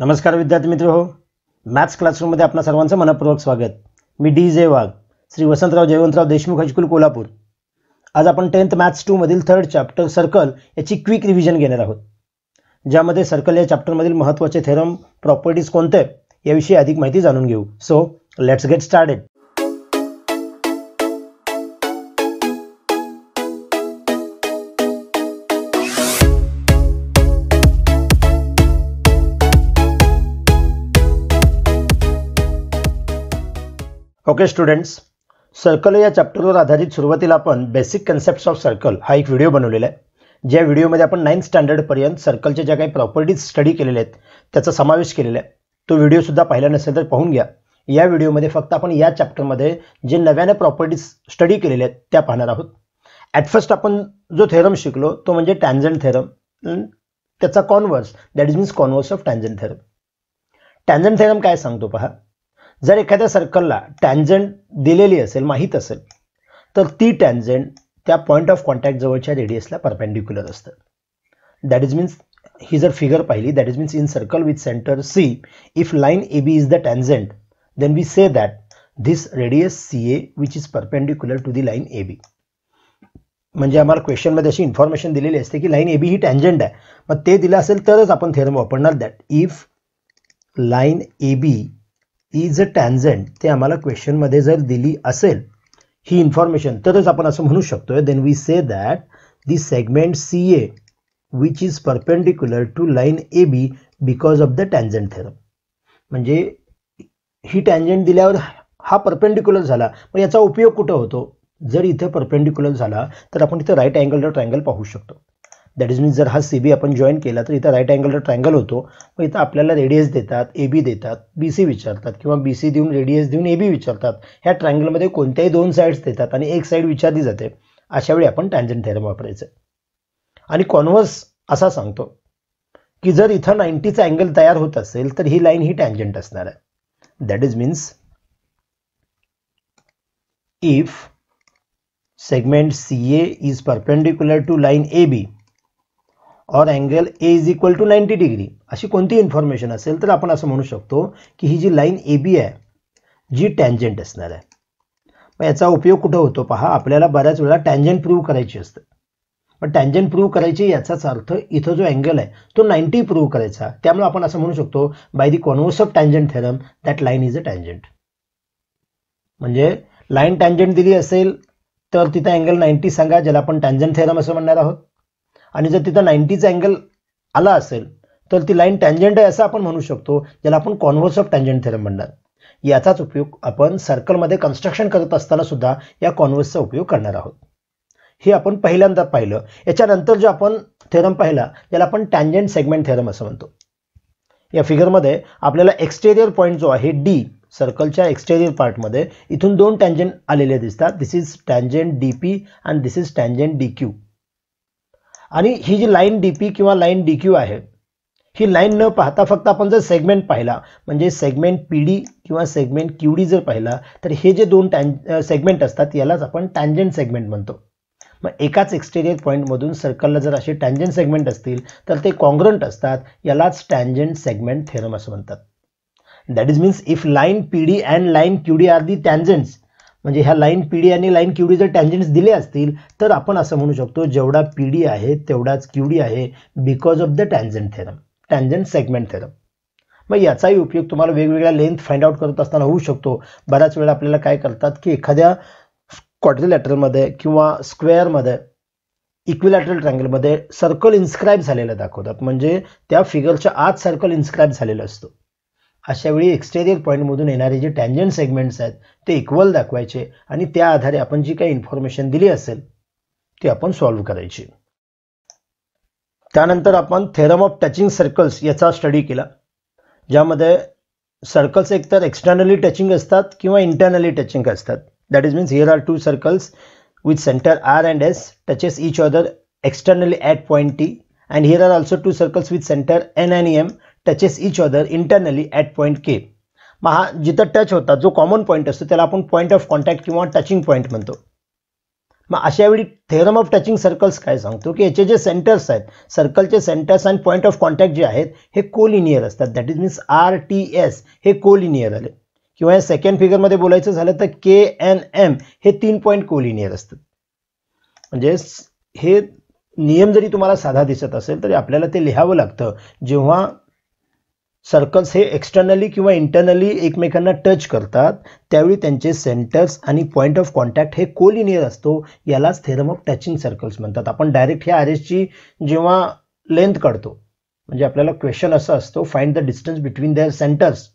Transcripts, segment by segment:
नमस्कार विद्यार्थी मित्र हो मॅथ्स क्लासरूममध्ये आपणा सर्वांचं मनपूर्वक स्वागत मी D J Wagh Shri Vasantrao Jaywantrao Deshmukh high school Kolhapur आज आपण टेन्थ मॅथ्स टूमधील थर्ड चॅप्टर सर्कल याची क्विक रिव्हिजन घेणार आहोत ज्यामध्ये सर्कल या चॅप्टरमधील महत्त्वाचे थेरम प्रॉपर्टीज कोणते याविषयी अधिक माहिती जाणून घेऊ so let's get started okay students circle या चॅप्टरवर आधारित सुरुवातीला आपण बेसिक कन्सेप्ट ऑफ सर्कल हा एक व्हिडिओ बनवलेला आहे ज्या व्हिडिओमध्ये आपण नाईन्थ स्टँडर्डपर्यंत सर्कलच्या ज्या काही प्रॉपर्टीज स्टडी केलेल्या आहेत त्याचा समावेश केलेला आहे तो व्हिडिओसुद्धा पाहिला नसेल तर पाहून घ्या या व्हिडिओमध्ये फक्त आपण या चॅप्टरमध्ये जे नव्याने प्रॉपर्टीज स्टडी केलेल्या आहेत त्या पाहणार आहोत ॲट फर्स्ट आपण जो थेरम शिकलो तो म्हणजे टँजंट थेरम त्याचा converse that is means converse of tangent theorem tangent theorem काय सांगतो पहा जर एखाद्या सर्कलला टँजंट दिलेली असेल माहीत असेल तर ती टँजंट त्या पॉईंट ऑफ कॉन्टॅक्ट जवळच्या रेडियसला परपेंडिक्युलर असतं दॅट इज मीन्स ही जर फिगर पाहिली that is means in circle with centre C if line A B is the tangent then we say that this radius C A which is perpendicular to the line A B म्हणजे आम्हाला क्वेश्चनमध्ये अशी information दिलेली असते की line A B he tangent आहे मग ते दिलं असेल तरच आपण थेरम वापरणार that if line A B ती अ टॅन्झेंट ते आम्हाला क्वेश्चनमध्ये जर दिली असेल ही इन्फॉर्मेशन तरच आपण असं म्हणू शकतो then we say that the segment C A which is perpendicular to line A B because of the tangent theorem म्हणजे ही टॅन्झेंट दिल्यावर हा परपेंडिक्युलर झाला मग याचा उपयोग कुठं होतो जर इथं परपेंडिक्युलर झाला तर आपण इथे राईट अँगल ट्रायंगल पाहू शकतो दॅट इज मीन्स जर हा सी बी आपण जॉईन केला तर इथं राईट अँगलला ट्रँगल होतो मग इथं आपल्याला रेडियस देतात ए बी देतात बी सी विचारतात किंवा बी सी देऊन रेडियस देऊन ए बी विचारतात ह्या ट्रँगलमध्ये कोणत्याही दोन साईड्स देतात आणि एक साईड विचारली जाते अशावेळी आपण टँजन थेरम वापरायचं आणि कॉन्वर्स असा सांगतो की जर इथं नाईन्टीचा अँगल तयार होत असेल तर ही लाईन ही टँजंट असणार आहे that is means if segment C A is perpendicular to line A B और angle A is equal to ninety degree अशी कोणती इन्फॉर्मेशन असेल तर आपण असं म्हणू शकतो की ही जी लाईन ए बी आहे जी टँजंट असणार आहे मग याचा उपयोग कुठं होतो पहा आपल्याला बऱ्याच वेळा टँजंट प्रूव्ह करायची असते पण टँजंट प्रूव्ह करायची याचाच अर्थ इथं जो अँगल आहे तो नाईन्टी प्रूव्ह करायचा त्यामुळे आपण असं म्हणू शकतो by the converse of tangent theorem that line is a tangent म्हणजे लाईन टँजंट दिली असेल तर तिथं अँगल नाईन्टी सांगा ज्याला आपण टँजंट थेरम असं म्हणणार आहोत आणि जर तिथं नाईन्टीचा अँगल आला असेल तर ती लाईन टँजेंट आहे असं आपण म्हणू शकतो ज्याला आपण कॉन्व्हर्स ऑफ टँजेंट थेरम म्हणणार याचाच उपयोग आपण सर्कलमध्ये कन्स्ट्रक्शन करत असताना सुद्धा या कॉन्व्हर्सचा उपयोग करणार आहोत हे आपण पहिल्यांदा पाहिलं याच्यानंतर जो आपण थेरम पाहिला त्याला आपण टँजंट सेगमेंट थेरम असं म्हणतो या फिगरमध्ये आपल्याला एक्स्टेरियर पॉईंट जो आहे डी सर्कलच्या एक्स्टेरियर पार्टमध्ये इथून दोन टँजेंट आलेले दिसतात this is tangent D P and this is tangent D Q आणि ही जी लाईन डी पी किंवा लाईन डी क्यू आहे ही लाईन न पाहता फक्त आपण जर सेगमेंट पाहिला म्हणजे सेगमेंट पी डी किंवा सेगमेंट क्यू डी जर पाहिला तर हे जे दोन टॅन सेगमेंट असतात यालाच आपण टँजंट सेगमेंट म्हणतो मग एकाच एक्स्टेरियर पॉईंटमधून सर्कलला जर असे टँजंट सेगमेंट असतील तर ते कॉन्ग्रंट असतात यालाच टँजंट सेगमेंट थेरम असं म्हणतात that is means if line P D and line Q D are the tangents म्हणजे ह्या लाईन पी डी आणि लाईन क्यूडी जर टँजेंट्स दिले असतील तर आपण असं म्हणू शकतो जेवढा पी डी आहे तेवढाच क्यूडी आहे because of the tangent theorem tangent segment theorem मग याचाही उपयोग तुम्हाला वेगवेगळ्या लेंथ फाइंड आउट करत असताना होऊ शकतो बऱ्याच वेळा आपल्याला काय करतात की एखाद्या लॅटरमध्ये किंवा स्क्वेअरमध्ये इक्विलॅटरल ट्रँगलमध्ये सर्कल इन्स्क्राईब झालेलं दाखवतात म्हणजे त्या फिगरच्या आत सर्कल इन्स्क्राईब झालेला असतो अशा वेळी एक्स्टेरियर पॉईंटमधून येणारे जे टँजंट सेगमेंट्स आहेत ते इक्वल दाखवायचे आणि त्या आधारे आपण जी काही इन्फॉर्मेशन दिली असेल ती आपण सॉल्व्ह करायची त्यानंतर आपण थेरम ऑफ टचिंग सर्कल्स याचा स्टडी केला ज्यामध्ये सर्कल्स एकतर एक्सटर्नली टचिंग असतात किंवा इंटरनली टचिंग असतात that is means here are two circles with centre R and S touches each other externally at point T and here are also two circles with centre N and M touches each other internally at point K मग हा जिथं touch होता जो common point असतो त्याला आपण point of contact किंवा touching point म्हणतो मग अशा वेळी थेरम ऑफ टचिंग सर्कल्स काय सांगतो की याचे जे सेंटर्स आहेत सर्कलचे centres and point of contact जे आहेत हे कोलिनियर असतात that is means R T S हे कोलिनियर आले किंवा या सेकंड फिगरमध्ये बोलायचं झालं तर के एन एम हे तीन पॉईंट कोलिनियर असतात म्हणजे हे नियम जरी तुम्हाला साधा दिसत असेल तरी आपल्याला ते लिहावं लागतं जेव्हा सर्कल्स हे एक्सटर्नली किंवा इंटरनली एकमेकांना टच करतात त्यावेळी त्यांचे सेंटर्स आणि पॉईंट ऑफ कॉन्टॅक्ट हे कोलिनियर असतो यालाच थेरम ऑफ टचिंग सर्कल्स म्हणतात आपण डायरेक्ट ह्या आर एसची जेव्हा लेंथ काढतो म्हणजे आपल्याला क्वेश्चन असा असतो find the distance between their centres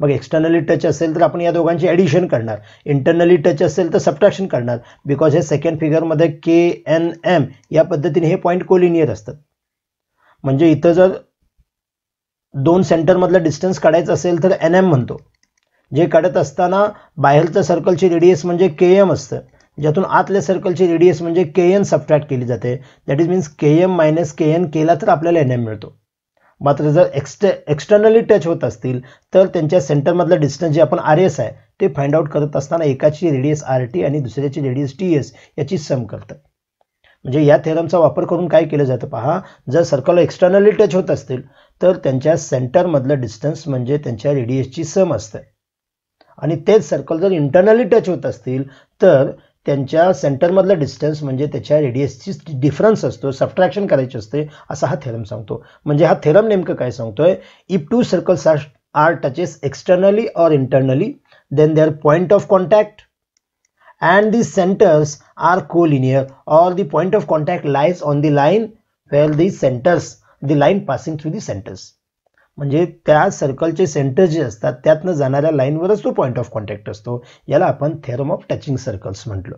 मग एक्सटर्नली टच असेल तर आपण या दोघांची ॲडिशन करणार इंटरनली टच असेल तर सबट्रॅक्शन करणार बिकॉज हे सेकंड फिगरमध्ये के एन एम या पद्धतीने हे पॉईंट कोलिनियर असतात म्हणजे इथं जर दोन सेंटर मधलं डिस्टन्स काढायचं असेल तर एन एम म्हणतो जे काढत असताना बाहेरच्या सर्कलची रेडियस म्हणजे के एम असतं ज्यातून आतल्या सर्कलची रेडियस म्हणजे के एन सबट्रॅक्ट केली जाते that is means K M minus K N केला तर आपल्याला एन एम मिळतो मात्र जर एक्स्ट एक्स्टर्नली टच होत असतील तर त्यांच्या सेंटरमधलं डिस्टन्स जे आपण आर एस आहे ते फाइंड आउट करत असताना एकाची रेडियस आर टी आणि दुसऱ्याची रेडियस टी एस याची सम करतात म्हणजे या थेरमचा वापर करून काय केलं जातं पहा जर सर्कल एक्स्टर्नली टच होत असतील तर त्यांच्या सेंटरमधलं डिस्टन्स म्हणजे त्यांच्या रेडियसची सम असते आणि तेच सर्कल जर इंटरनली टच होत असतील तर त्यांच्या सेंटरमधला डिस्टन्स म्हणजे त्याच्या रेडियसची डिफरन्स असतो सबट्रॅक्शन करायची असते असा हा थेरम सांगतो म्हणजे हा थेरम नेमकं काय सांगतोय if two circles are are touches externally or internally then their point of contact and the centres are collinear or the point of contact lies on the line well the centres the line passing through the centres म्हणजे त्या सर्कलचे centre जे असतात त्यातनं जाणाऱ्या लाईनवरच तो point of contact असतो याला आपण थेरम ऑफ टचिंग सर्कल्स म्हटलं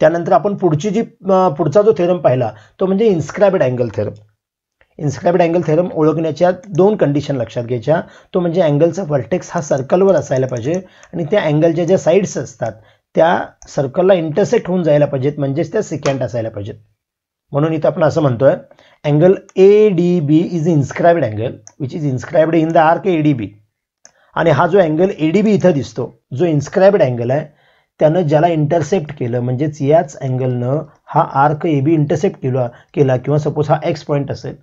त्यानंतर आपण पुढची जी पुढचा जो थेरम पाहिला तो म्हणजे inscribed angle theorem inscribed angle theorem ओळखण्याच्या दोन कंडिशन लक्षात घ्यायच्या तो म्हणजे अँगलचा व्हर्टेक्स हा सर्कलवर असायला पाहिजे आणि त्या अँगलच्या ज्या साईड्स असतात त्या सर्कलला इंटरसेक्ट होऊन जायला पाहिजेत म्हणजेच त्या सिकॅन्ट असायला पाहिजेत म्हणून इथं आपण असं म्हणतोय angle A D B is inscribed angle which is inscribed in the arc A D B आणि हा जो अँगल ए डी बी इथं दिसतो जो इन्स्क्राईब्ड अँगल आहे त्यानं ज्याला इंटरसेप्ट केलं म्हणजेच याच अँगलनं हा आर्क ए बी इंटरसेप्ट केला केला किंवा सपोज हा एक्स पॉईंट असेल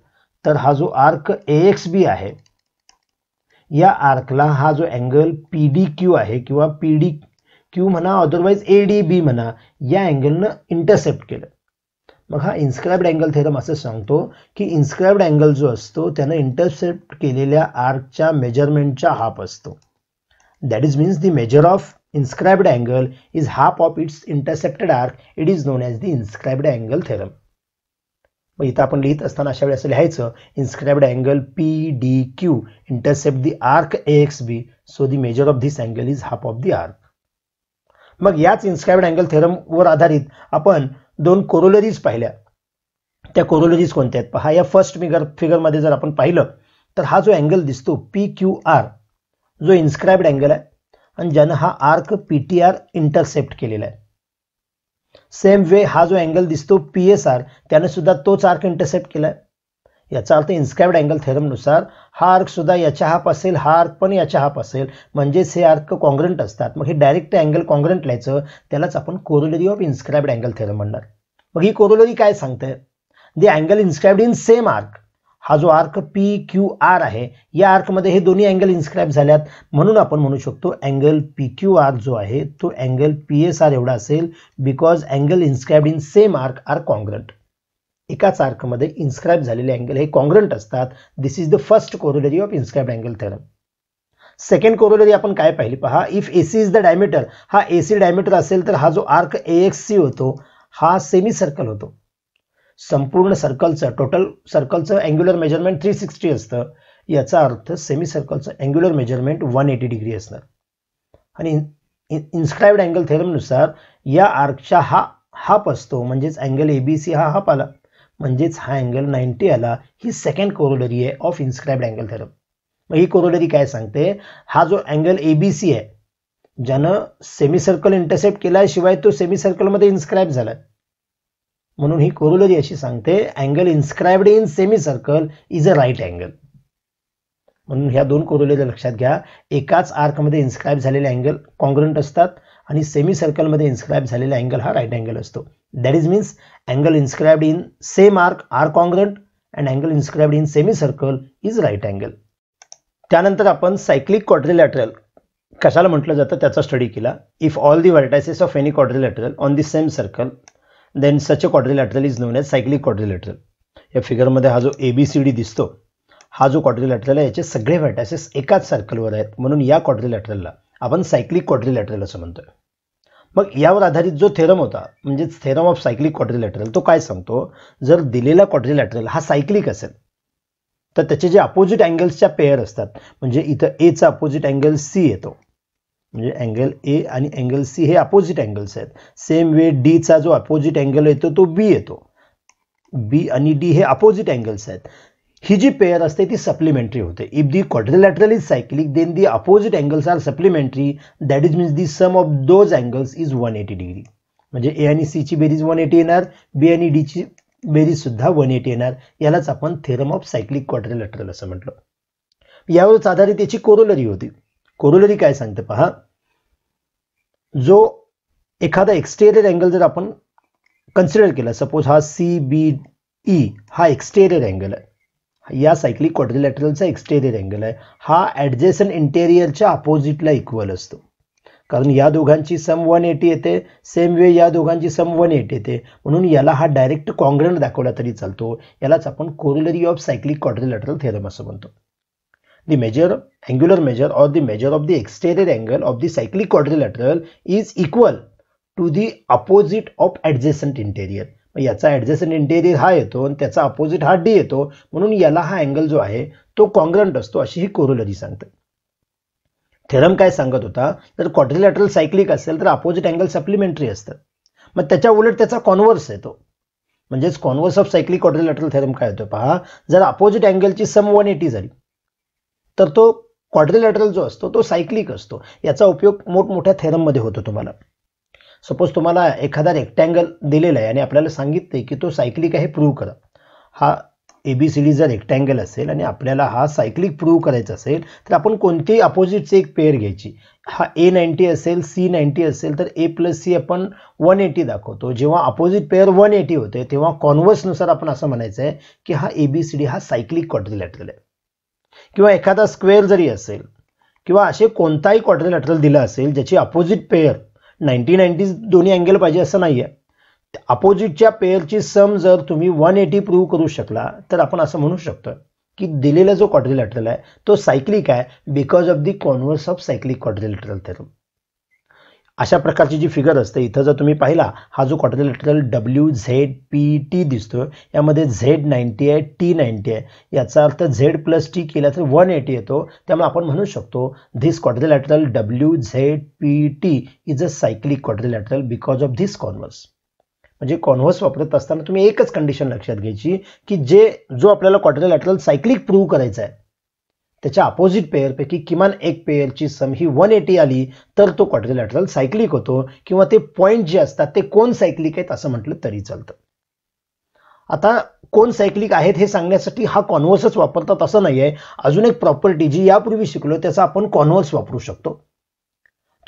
तर हा जो आर्क ए एक्स बी आहे या आर्कला हा जो अँगल पी डी क्यू आहे किंवा पी डी क्यू म्हणा अदरवाईज ए डी बी म्हणा या अँगलनं इंटरसेप्ट केलं मग हा इन्स्क्राईब्ड अँगल थेरम असं सांगतो की इन्स्क्राईब्ड अँगल जो असतो त्यानं इंटरसेप्ट केलेल्या आर्कच्या मेजरमेंटच्या हाफ असतो that is means the measure of inscribed angle is half of its intercepted arc it is known as the inscribed angle theorem मग इथं आपण लिहित असताना अशा वेळेस लिहायचं inscribed angle P D Q intercept the arc A X B so the measure of this angle is half of the arc मग याच इन्स्क्राईब्ड अँगल थेरमवर आधारित आपण दोन कोरोलरीज पाहिल्या त्या कोरोलरीज कोणत्या आहेत पहा या फर्स्ट फिगर फिगरमध्ये जर आपण पाहिलं तर हा जो अँगल दिसतो पी क्यू आर जो इन्स्क्राईब्ड अँगल आहे आणि ज्यानं हा arc P T R intercept केलेला आहे सेम वे हा जो अँगल दिसतो पी एस आर त्याने सुद्धा तोच आर्क इंटरसेप्ट केला आहे याचा अर्थ इन्स्क्राईब्ड अँगल थेरमनुसार हा सुद्धा याच्या हाफ असेल हा अर्क पण याच्या हाप असेल म्हणजेच हे अर्क कॉन्ग्रंट असतात मग हे डायरेक्ट अँगल कॉन्ग्रंट लिहायचं त्यालाच आपण corollary of inscribed angle theorem म्हणणार मग ही कोरोलरी काय सांगते the angle inscribed in same arc हा जो आर्क पी क्यू आर आहे या आर्कमध्ये हे दोन्ही अँगल इन्स्क्राईब झाल्यात म्हणून आपण म्हणू शकतो अँगल पी क्यू आर जो आहे तो अँगल पी एस आर एवढा असेल because angle inscribed in same arc are congruent एकाच आर्कमध्ये इन्स्क्राईब झालेले अँगल हे कॉन्ग्रंट असतात this is the first corollary of inscribe angle theorem second corollary आपण काय पाहिली पहा if A C is the diameter हा ए सी डायमीटर असेल तर हा जो आर्क ए एक्स सी होतो हा सेमी सर्कल होतो संपूर्ण सर्कलचं टोटल सर्कलचं अँग्युलर मेजरमेंट थ्री सिक्स्टी असतं याचा अर्थ सेमी सर्कलचं angular measurement one eighty degree असणार आणि इन्स्क्राईब्ड अँगल थेरमनुसार या आर्कचा हा हाप असतो म्हणजेच अँगल ए बी सी हा हाप आला म्हणजेच हा अँगल नाईन्टी आला ही सेकंड कोरोलरी आहे ऑफ इन्स्क्राईब्ड अँगल थेरम मग ही कोरोलरी काय सांगते हा जो अँगल ए बी सी आहे ज्यानं सेमी सर्कल इंटरसेप्ट केल्याशिवाय तो सेमी सर्कलमध्ये इन्स्क्राईब झाला म्हणून ही कोरोलरी अशी सांगते angle inscribed in semi circle is a right angle म्हणून ह्या दोन कोरोलरी लक्षात घ्या एकाच आर्कमध्ये इन्स्क्राईब झालेले अँगल कॉन्ग्रंट असतात आणि सेमी सर्कलमध्ये इन्स्क्राईब झालेला अँगल हा राईट अँगल असतो that is means angle inscribed in same arc are congruent and angle inscribed in semi circle is right angle त्यानंतर आपण सायक्लिक लॅटरल कशाला म्हटलं जातं त्याचा स्टडी केला if all the vertices of any lateral on the same circle then such a lateral is known as cyclic quadrilateral या फिगरमध्ये हा जो ए बी सी डी दिसतो हा जो लॅटरल आहे याचे सगळे व्हर्टायसेस एकाच सर्कलवर आहेत म्हणून या लॅटरलला आपण सायक्लिक लॅटरल असं म्हणतोय मग यावर आधारित जो थेरम होता म्हणजे थेरम ऑफ सायक्लिक लॅटरल तो काय सांगतो जर दिलेला लॅटरल हा सायक्लिक असेल तर त्याचे जे अपोजिट अँगल्सच्या पेअर असतात म्हणजे इथं एचा अपोजिट अँगल सी येतो म्हणजे अँगल ए आणि अँगल सी हे अपोजिट अँगल्स आहेत सेम वे डीचा जो अपोजिट अँगल येतो तो बी येतो बी आणि डी हे अपोजिट अँगल्स आहेत ही जी पेअर असते ती सप्लिमेंटरी होते if the quadrilateral is cyclic then the opposite angles are supplementary that is means the sum of those angles is one eighty degree म्हणजे ए आणि सी ची बेरीज वन एटी येणार बी आणि बेरीज सुद्धा वन एटी येणार यालाच आपण थेरम ऑफ सायक्लिक क्वाड्रिलॅटरल असं म्हटलं यावरच आधारित त्याची कोरोलरी होती कोरोलरी काय सांगते पहा जो एखादा एक्सटेरियर अँगल जर आपण कन्सिडर केला सपोज हा सी बी ई हा एक्सटेरियर अँगल आहे या सायक्लिक क्वाड्रिलॅटरलचा एक्सटेरियर अँगल आहे हा ॲडजेसन इंटेरियरच्या अपोजिटला इक्वल असतो कारण या दोघांची सम वन एटी येते सेम वे या दोघांची सम वन एटी येते म्हणून याला हा डायरेक्ट कॉन्ग्रंट दाखवला तरी चालतो यालाच आपण corollary of cyclic quadrilateral theorem असं म्हणतो the measure angular measure or the measure of the exterior angle of the cyclic quadrilateral is equal to the opposite of adjacent interior याचा ॲडजस्टंट इंटेरियर हा येतो आणि त्याचा अपोजिट हा D येतो म्हणून याला हा अँगल जो आहे तो कॉन्ग्रंट असतो अशी ही कोरोलरी सांगते थेरम काय सांगत होता जर क्वाड्रिलॅटरल सायक्लिक असेल तर अपोजिट अँगल सप्लिमेंटरी असतं मग त्याच्या उलट त्याचा कॉन्व्हर्स येतो म्हणजेच converse of cyclic quadrilateral theorem काय होतो पहा जर अपोजिट अँगलची सम वन एटी झाली तर तो क्वाड्रिलॅटरल जो असतो तो सायक्लिक असतो याचा उपयोग मोठमोठ्या थेरममध्ये होतो तुम्हाला सपोज तुम्हाला एखादा रेक्टँगल दिलेला आहे आणि आपल्याला सांगितलं की तो सायक्लिक आहे प्रूव्ह करा हा ए बी सी डीचा रेक्टँगल असेल आणि आपल्याला हा सायक्लिक प्रूव्ह करायचा असेल तर आपण कोणतेही अपोजिटचे एक पेअर घ्यायची हा ए नाईन्टी असेल सी नाईन्टी असेल तर ए प्लस सी आपण वन एटी दाखवतो जेव्हा अपोजिट पेअर वन एटी होते तेव्हा कॉन्वर्सनुसार आपण असं म्हणायचं आहे की हा ए बी सी डी हा सायक्लिक क्वाड्रिलॅटरल आहे किंवा एखादा स्क्वेअर जरी असेल किंवा असे कोणताही लॅटरल दिला असेल ज्याची अपोजिट पेअर नाईन्टी नाईन्टीज दोन्ही अँगल पाहिजे असं नाही आहे अपोजिटच्या पेअरची सम जर तुम्ही वन एटी प्रूव्ह करू शकला तर आपण असं म्हणू शकतो की दिलेला जो क्वाड्रिलॅटरल आहे तो सायक्लिक आहे because of the converse of cyclic quadrilateral theorem अशा प्रकारची जी फिगर असते इथं जर तुम्ही पाहिला हा जो quadrilateral W Z P T दिसतो यामध्ये झेड नाईन्टी आहे टी नाईन्टी आहे याचा अर्थ झेड प्लस टी केला तर वन एटी येतो त्यामुळे आपण म्हणू शकतो this lateral W Z P T is a cyclic lateral because of this converse म्हणजे कॉन्व्हर्स वापरत असताना तुम्ही एकच कंडिशन लक्षात घ्यायची की जे जो आपल्याला लॅटरल सायक्लिक प्रूव्ह करायचा आहे त्याच्या अपोजिट पेअरपैकी किमान एक पेअरची सम ही वन एटी आली तर तो क्वाड्रिलॅटरल सायक्लिक होतो किंवा ते पॉईंट जे असतात ते कोण सायक्लिक आहेत असं म्हटलं तरी चालतं आता कोण सायक्लिक आहेत हे सांगण्यासाठी हा कॉन्व्हर्सच वापरतात असं नाही आहे अजून एक प्रॉपर्टी जी यापूर्वी शिकलो त्याचा आपण कॉन्व्हर्स वापरू शकतो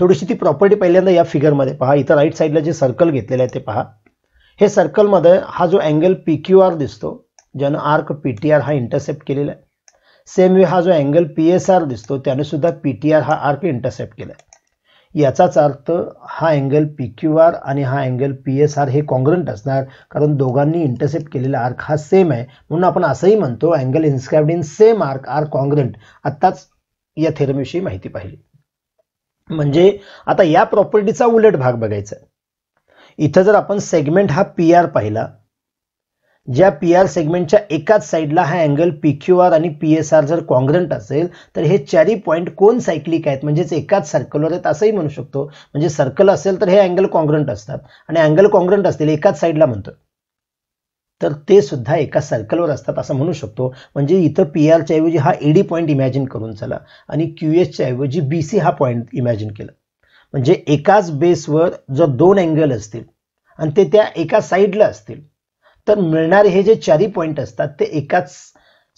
थोडीशी ती प्रॉपर्टी पहिल्यांदा या फिगरमध्ये पहा इथं राईट साईडला जे सर्कल घेतलेलं आहे ते पहा हे सर्कलमध्ये हा जो अँगल पी क्यू आर दिसतो ज्यानं आर्क पी टी आर हा इंटरसेप्ट केलेला आहे सेम वे हा जो अँगल पी एस आर दिसतो त्याने सुद्धा पी टी आर हा आर्क इंटरसेप्ट केला याचाच अर्थ हा अँगल पी क्यू आर आणि हा अँगल पी एस आर हे कॉन्ग्रंट असणार कारण दोघांनी इंटरसेप्ट केलेला आर्क हा सेम आहे म्हणून आपण असंही म्हणतो angle inscribed in same arc are congruent आत्ताच या थेरमविषयी माहिती पाहिली म्हणजे आता या प्रॉपर्टीचा उलट भाग बघायचा इथं जर आपण सेगमेंट हा पी आर पाहिला ज्या पी आर सेगमेंटच्या एकाच साईडला हा अँगल पी क्यू आर आणि पी एस आर जर कॉन्ग्रंट असेल तर हे चारी पॉईंट कोण सायक्लिक आहेत म्हणजेच एकाच सर्कलवर आहेत असंही म्हणू शकतो म्हणजे सर्कल असेल तर हे अँगल कॉन्ग्रंट असतात आणि अँगल कॉन्ग्रंट असतील एकाच साईडला म्हणतो तर ते सुद्धा एका सर्कलवर असतात असं म्हणू शकतो म्हणजे इथं पी आरच्या ऐवजी हा ईडी पॉईंट इमॅजिन करून चला आणि क्यू एसच्या ऐवजी बी सी हा पॉईंट इमॅजिन केला म्हणजे एकाच बेसवर जर दोन अँगल असतील आणि ते त्या एका साईडला असतील तर मिळणारे हे जे चारी पॉईंट असतात ते एकाच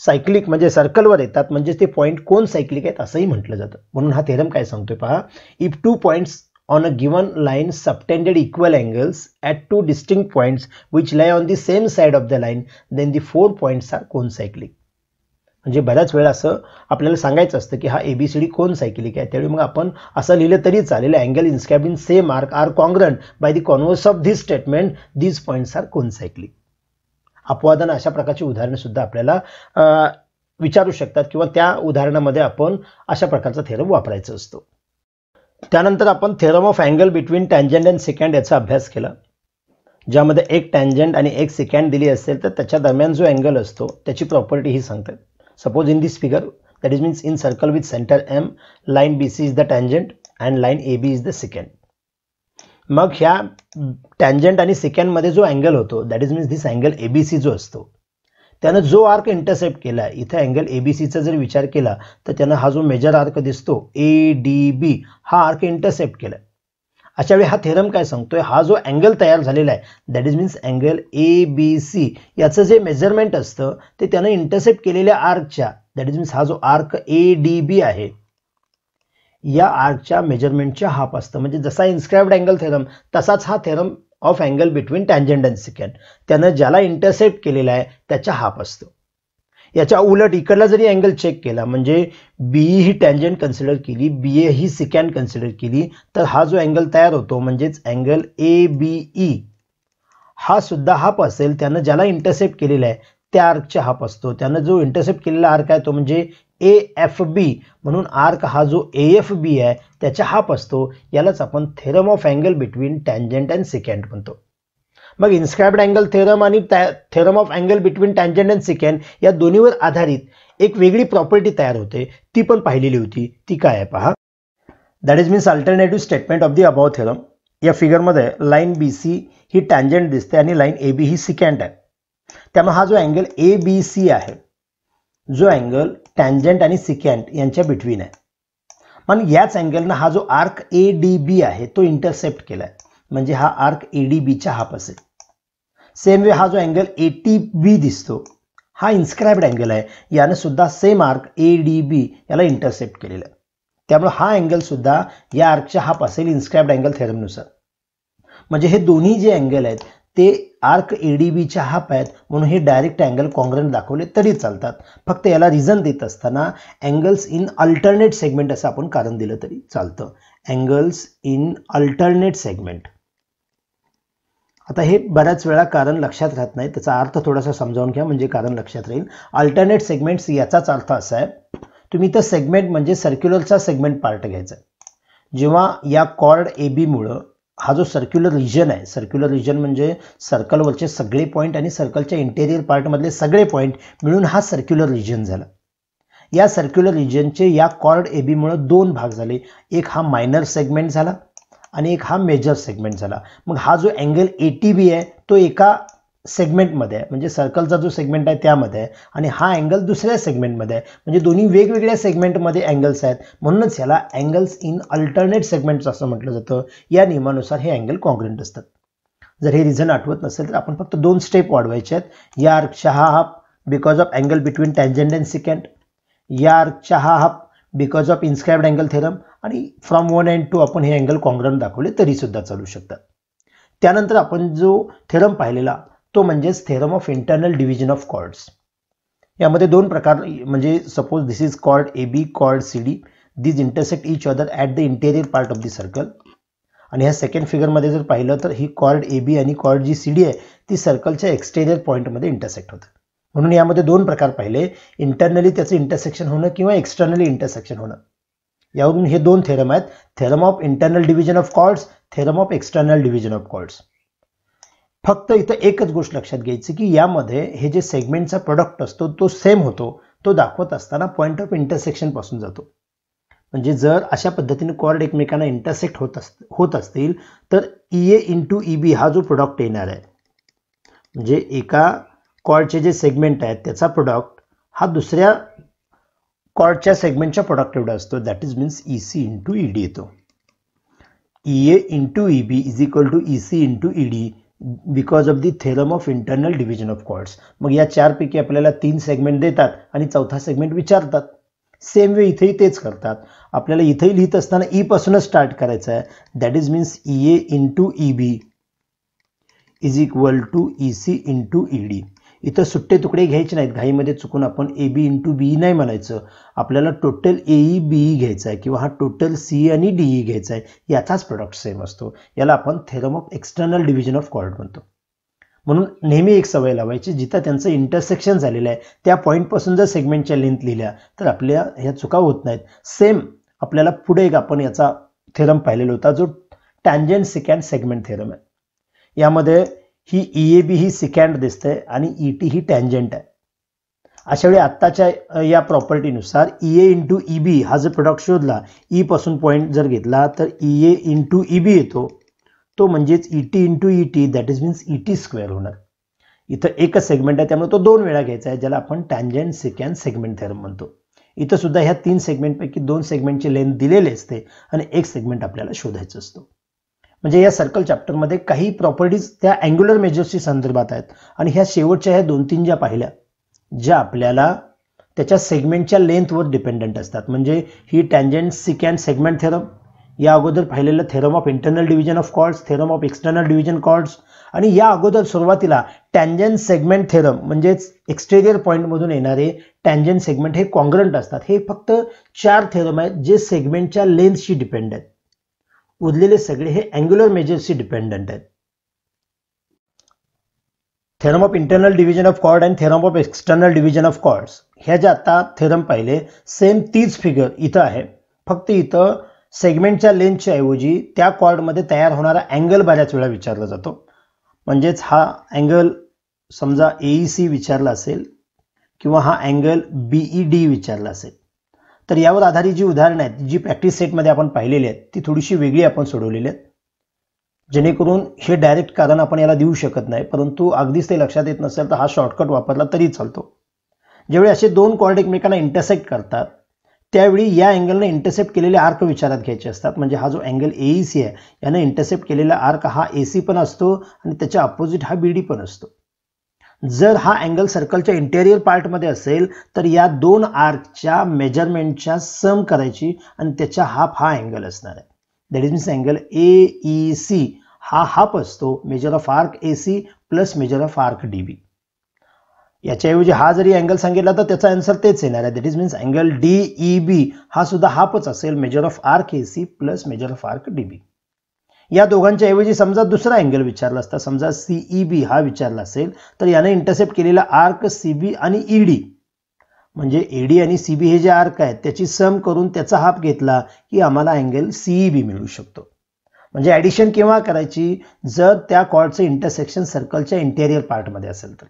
सायक्लिक म्हणजे सर्कलवर येतात म्हणजेच ते पॉईंट कोण सायक्लिक आहेत असंही म्हटलं जातं म्हणून हा थेरम काय सांगतोय पहा if two points on a given line subtended equal angles at two distinct points which lie on the same side of the line then the four points are concyclic म्हणजे बऱ्याच वेळा असं आपल्याला सांगायचं असतं की हा ए बी डी कोण सायक्लिक आहे त्यावेळी मग आपण असं लिहिलं तरी चालेल angle inscribed in same arc are congruent by the converse of this statement these points are concyclic अपवादन अशा प्रकारची सुद्धा आपल्याला विचारू शकतात किंवा त्या उदाहरणामध्ये आपण अशा प्रकारचा थेरम वापरायचा असतो त्यानंतर आपण theorem of angle between tangent and secant याचा अभ्यास केला ज्यामध्ये एक टँजंट आणि एक सेकंड दिली असेल तर त्याच्या दरम्यान जो अँगल असतो त्याची प्रॉपर्टी ही सांगतात suppose in this figure that is means in circle with centre M line B C is the tangent and line A B is the secant मग ह्या टँजंट आणि सेकंडमध्ये जो अँगल होतो that is means this angle A B C जो असतो त्यानं जो आर्क इंटरसेप्ट केला इथे अँगल ए बी सीचा जर विचार केला तर त्यानं हा जो मेजर आर्क दिसतो ए डी बी हा आर्क इंटरसेप्ट केला अशा वेळी हा थेरम काय सांगतोय हा जो अँगल तयार झालेला आहे that is means angle A B C याचं जे मेजरमेंट असतं ते त्यानं इंटरसेप्ट केलेल्या आर्कच्या दॅट इज मीन्स हा जो आर्क ए डी बी आहे या आर्कच्या मेजरमेंटच्या हाफ असतं म्हणजे जसा इन्स्क्राईब्ड अँगल थेरम तसाच हा theorem of angle between tangent and secant त्यानं ज्याला इंटरसेप्ट केलेला आहे त्याच्या हाफ असतो याच्या उलट इकडला जरी अँगल चेक केला म्हणजे बी ही टँजंट कन्सिडर केली बी ए ही सेकंड कन्सिडर केली तर हा जो अँगल तयार होतो म्हणजेच अँगल ए बी ई हा सुद्धा हाफ असेल त्यानं ज्याला इंटरसेप्ट केलेला आहे त्या आर्कच्या हाफ असतो त्यानं जो इंटरसेप्ट केलेला आर्क आहे तो म्हणजे ए एफ बी म्हणून आर्क हा जो ए एफ बी आहे त्याच्या हाफ असतो यालाच आपण theorem of angle between tangent and secant म्हणतो मग इन्स्क्रायब्ड अँगल थेरम आणि theorem of angle between tangent and secant या दोन्हीवर आधारित एक वेगळी प्रॉपर्टी तयार होते ती पण पाहिलेली होती ती काय आहे पहा that is means alternative statement of the above theorem या फिगरमध्ये लाईन बी सी ही टँजंट दिसते आणि लाईन ए बी ही सिकँड आहे त्यामुळे हा जो अँगल ए बी सी आहे जो अँगल टँजंट आणि सिकॅन्ट यांच्या बिटवीन आहे पण याच अँगलनं हा जो आर्क ए डी बी आहे तो इंटरसेप्ट केला आहे म्हणजे हा आर्क ए डी बीच्या हाफ असेल सेम वे हा जो अँगल ए टी बी दिसतो हा इन्स्क्रायब्ड अँगल आहे यानं सुद्धा same arc A D B याला इंटरसेप्ट केलेला आहे त्यामुळे हा अँगल सुद्धा या आर्कच्या हाफ असेल इन्स्क्रायब्ड अँगल थेरमनुसार म्हणजे हे दोन्ही जे अँगल आहेत ते आर्क ए डी बीच्या हाप आहेत म्हणून हे डायरेक्ट अँगल कॉन्ग्रंट दाखवले तरी चालतात फक्त याला रिझन देत असताना अँगल्स इन अल्टरनेट सेगमेंट असं आपण कारण दिलं तरी चालतं अँगल्स इन अल्टरनेट सेगमेंट आता हे बऱ्याच वेळा कारण लक्षात राहत नाही त्याचा अर्थ थोडासा समजावून घ्या म्हणजे कारण लक्षात राहील अल्टरनेट सेगमेंट्स याचाच अर्थ असा आहे तुम्ही तर सेगमेंट म्हणजे सर्क्युलरचा सेगमेंट पार्ट घ्यायचा जेव्हा या कॉर्ड ए बीमुळं हा जो सर्क्युलर रिजन आहे सर्क्युलर रिजन म्हणजे सर्कलवरचे सगळे पॉईंट आणि सर्कलच्या इंटेरियर पार्टमधले सगळे पॉईंट मिळून हा सर्क्युलर रिजन झाला या सर्क्युलर रिजनचे या कॉर्ड ए बीमुळे दोन भाग झाले एक हा मायनर सेगमेंट झाला आणि एक हा मेजर सेगमेंट झाला मग हा जो अँगल ए टी बी आहे तो एका सेगमेंटमध्ये म्हणजे सर्कलचा जो सेगमेंट आहे त्यामध्ये आणि हा अँगल दुसऱ्या सेगमेंटमध्ये आहे म्हणजे दोन्ही वेगवेगळ्या सेगमेंटमध्ये अँगल्स आहेत म्हणूनच याला अँगल्स इन अल्टरनेट सेगमेंट्स असं म्हटलं जातं या नियमानुसार हे अँगल कॉन्ग्रेंट असतात जर हे रिझन आठवत नसेल तर आपण फक्त दोन स्टेप वाढवायचे आहेत या आर्कच्या हा half because of angle between tangent and secant या आर्कच्या हा half because of inscribed angle theorem आणि फ्रॉम वन अँड टू आपण हे अँगल कॉन्ग्रंट दाखवले तरी सुद्धा चालू शकतात त्यानंतर आपण जो थेरम पाहिलेला तो म्हणजेच theorem of internal division of chords यामध्ये दोन प्रकार म्हणजे suppose this is chord A B chord C D these intersect each other at the interior part of the circle आणि ह्या सेकंड फिगरमध्ये जर पाहिलं तर ही कॉर्ड ए बी आणि कॉर्ड जी सी डी आहे ती सर्कलच्या एक्सटेरियर पॉईंटमध्ये इंटरसेक्ट होतं म्हणून यामध्ये दोन प्रकार पाहिले इंटरनली त्याचं इंटरसेक्शन होणं किंवा एक्सटर्नली इंटरसेक्शन होणं यावरून हे दोन थेरम आहेत theorem of internal division of chords theorem of external division of chords फक्त इथं एकच गोष्ट लक्षात घ्यायची की यामध्ये हे जे सेगमेंटचा प्रोडक्ट असतो तो सेम होतो तो दाखवत असताना पॉईंट ऑफ इंटरसेक्शनपासून जातो म्हणजे जर अशा पद्धतीने कॉर्ड एकमेकांना इंटरसेक्ट होत अस होत असतील तर E A into E B हा जो प्रोडक्ट येणार आहे म्हणजे एका कॉर्डचे जे सेगमेंट आहेत त्याचा प्रोडक्ट हा दुसऱ्या कॉर्डच्या सेगमेंटच्या प्रोडक्ट एवढा असतो that is means E C into E D येतो E A into E B is equal to E C into E D because of the theorem of internal division of chords मग या चारपैकी आपल्याला तीन segment देतात आणि चौथा segment विचारतात सेम वे इथेही तेच करतात आपल्याला इथेही लिहित असताना ई e स्टार्ट करायचं आहे that is means E A into E B is equal to E C into E D इथं सुट्टे तुकडे घ्यायचे नाहीत घाईमध्ये चुकून आपण ए बी इंटू बी नाही म्हणायचं आपल्याला टोटल एई बीई घ्यायचा आहे किंवा हा टोटल सी आणि डीई घ्यायचा आहे याचाच प्रोडक्ट सेम असतो याला आपण theorem of external division of chord म्हणतो म्हणून नेहमी एक सवय लावायची जिथं त्यांचं इंटरसेक्शन झालेलं आहे त्या पॉईंटपासून जर सेगमेंटच्या लेंथ लिहिल्या तर आपल्या ह्या चुका होत नाहीत सेम आपल्याला पुढे एक आपण याचा थेरम पाहिलेला होता जो टँजन सेकंड सेगमेंट थेरम आहे यामध्ये ही E A B he secant दिसते आणि ई e टी ही टँजंट आहे अशा वेळी आत्ताच्या या प्रॉपर्टीनुसार E A into E B हा जर प्रोडक्ट शोधला ई e पासून पॉईंट जर घेतला तर E A into E B येतो तो म्हणजेच E T into E T that is means E T square होणार इथं एकच सेगमेंट आहे त्यामुळे तो दोन वेळा घ्यायचा आहे ज्याला आपण टँजंट सिकँड सेगमेंट थेरम म्हणतो इथं सुद्धा ह्या तीन सेगमेंटपैकी दोन सेगमेंटची लेंथ दिलेली असते आणि एक सेगमेंट आपल्याला शोधायचं असतो म्हणजे या सर्कल चॅप्टरमध्ये काही प्रॉपर्टीज त्या अँग्युलर मेजर्सच्या संदर्भात आहेत आणि ह्या शेवटच्या ह्या दोन तीन ज्या पाहिल्या ज्या आपल्याला त्याच्या सेगमेंटच्या लेंथवर डिपेंडंट असतात म्हणजे ही tangent secant segment theorem या अगोदर पाहिलेलं theorem of internal division of chords theorem of external division chords आणि या अगोदर सुरुवातीला टँजेंट सेगमेंट थेरम म्हणजेच एक्स्टेरियर पॉईंटमधून येणारे टँजेंट सेगमेंट हे कॉन्ग्रंट असतात हे फक्त चार थेरम आहेत जे सेगमेंटच्या लेंथशी डिपेंड आहेत उरलेले सगळे हे अँग्युलर मेजर्सशी डिपेंडंट आहेत theorem of internal division of chord and theorem of external division of chords ह्या ज्या आता थेरम पाहिले सेम तीच फिगर इथं आहे फक्त इथं सेगमेंटच्या लेन्थच्या ऐवजी त्या कॉर्डमध्ये तयार होणारा अँगल बऱ्याच वेळा विचारला जातो म्हणजेच हा अँगल समजा एई सी e विचारला असेल किंवा हा अँगल बीई डी विचारला असेल तर यावर आधारित जी उदाहरणं आहेत जी प्रॅक्टिस सेटमध्ये आपण पाहिलेली आहेत ती थोडीशी वेगळी आपण सोडवलेली आहेत जेणेकरून हे डायरेक्ट कारण आपण याला देऊ शकत नाही परंतु अगदीच ते लक्षात येत नसेल तर हा शॉर्टकट वापरला तरी चालतो ज्यावेळी असे दोन कॉर्ड एकमेकांना इंटरसेक्ट करतात त्यावेळी या अँगलने इंटरसेप्ट केलेले आर्क विचारात घ्यायचे असतात म्हणजे हा जो अँगल एई सी आहे यानं इंटरसेप्ट केलेला आर्क हा ए सी पण असतो आणि त्याच्या अपोजिट हा बी डी पण असतो जर हा अँगल सर्कलच्या इंटेरियर मध्ये असेल तर या दोन आर्कच्या मेजरमेंटच्या सम करायची आणि त्याच्या हाफ हा अँगल असणार आहे that is means angle A E C हा हाफ असतो measure of arc A C plus measure of arc D B याच्याऐवजी हा जरी अँगल सांगितला तर त्याचा अँसर तेच येणार आहे that is means angle D E B हा सुद्धा हाफच असेल measure of arc A C plus measure of arc D B या दोघांच्या ऐवजी समजा दुसरा अँगल विचारला असता समजा सीई बी e हा विचारला असेल तर याने इंटरसेप्ट केलेला आर्क सी बी आणि ईडी e म्हणजे एडी आणि सीबी हे जे आर्क आहेत त्याची सम करून त्याचा हाफ घेतला की आम्हाला अँगल सीई बी e मिळू शकतो म्हणजे ऍडिशन केव्हा करायची जर त्या कॉर्डचं इंटरसेक्शन सर्कलच्या इंटेरियर पार्टमध्ये असेल तर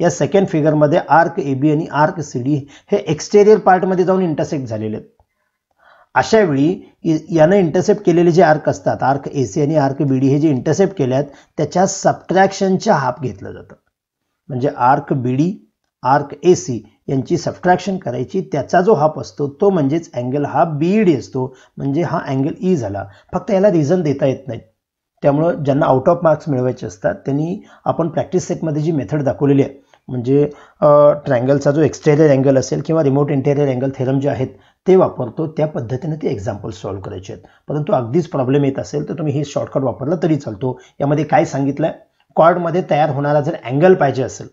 या सेकंड फिगरमध्ये आर्क ए बी आणि आर्क सी डी हे एक्सटेरियर पार्टमध्ये जाऊन इंटरसेक्ट झालेले आहेत अशा वेळी यानं इंटरसेप्ट केलेले जे आर्क असतात आर्क ए सी आणि आर्क बी डी हे जे इंटरसेप्ट केले आहेत त्याच्या सबट्रॅक्शनच्या हाफ घेतलं जातं म्हणजे arc B D arc A C यांची सबट्रॅक्शन करायची त्याचा जो हाफ असतो तो म्हणजेच अँगल हा बी डी असतो म्हणजे हा अँगल ई e झाला फक्त याला रिझन देता येत नाही त्यामुळं ज्यांना आउट ऑफ मार्क्स मिळवायचे असतात त्यांनी आपण प्रॅक्टिस सेटमध्ये जी मेथड दाखवलेली आहे म्हणजे ट्रँगलचा जो एक्सटेरियर अँगल असेल किंवा रिमोट इंटेरियर अँगल थेरम जे आहेत ते वापरतो त्या पद्धतीने ते एक्झाम्पल सॉल्व्ह करायचे आहेत परंतु अगदीच प्रॉब्लेम येत असेल तर तुम्ही हे शॉर्टकट वापरलं तरी चालतो यामध्ये काय सांगितलं आहे कॉर्डमध्ये तयार होणारा जर अँगल पाहिजे असेल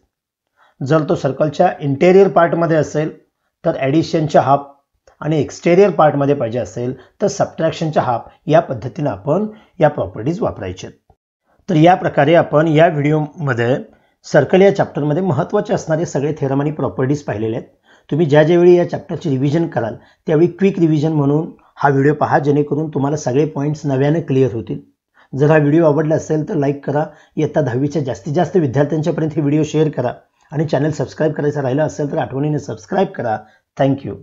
जर तो सर्कलच्या इंटेरियर पार्टमध्ये असेल तर ॲडिशनच्या हाफ आणि एक्स्टेरियर पार्टमध्ये पाहिजे असेल तर सबट्रॅक्शनच्या हाफ या पद्धतीने आपण या प्रॉपर्टीज वापरायचे तर या प्रकारे आपण या व्हिडिओमध्ये सर्कल या चॅप्टरमध्ये महत्त्वाचे असणारे सगळे थेरम आणि प्रॉपर्टीज पाहिलेले आहेत तुम्ही ज्या ज्यावेळी या चॅप्टरचे रिव्हिजन कराल त्यावेळी क्विक रिव्हिजन म्हणून हा व्हिडिओ पहा जेणेकरून तुम्हाला सगळे पॉईंट्स नव्याने क्लिअर होतील जर हा व्हिडिओ आवडला असेल तर लाईक करा इयत्ता दहावीच्या जास्तीत जास्त विद्यार्थ्यांच्यापर्यंत हे व्हिडिओ शेअर करा आणि चॅनल सबस्क्राईब करायचा राहिला असेल तर आठवणीने सबस्क्राईब करा थँक्यू